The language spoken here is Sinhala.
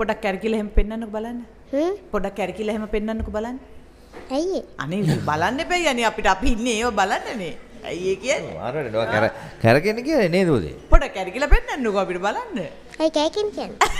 පොඩක් කැරකිලා එහෙම පෙන්වන්නකෝ බලන්න. හ්ම් පොඩක් කැරකිලා එහෙම පෙන්වන්නකෝ බලන්න. ඇයි අනේ බලන්න එපා යන්නේ අපිට අපි ඉන්නේ ඒව බලන්නනේ. ඇයි ඒ කියන්නේ? මාරවලට කැර කැරකෙන්න කියන්නේ නේද උදේ? පොඩක් කැරකිලා පෙන්වන්නකෝ අපිට බලන්න. ඇයි කැරකින් කියන්නේ?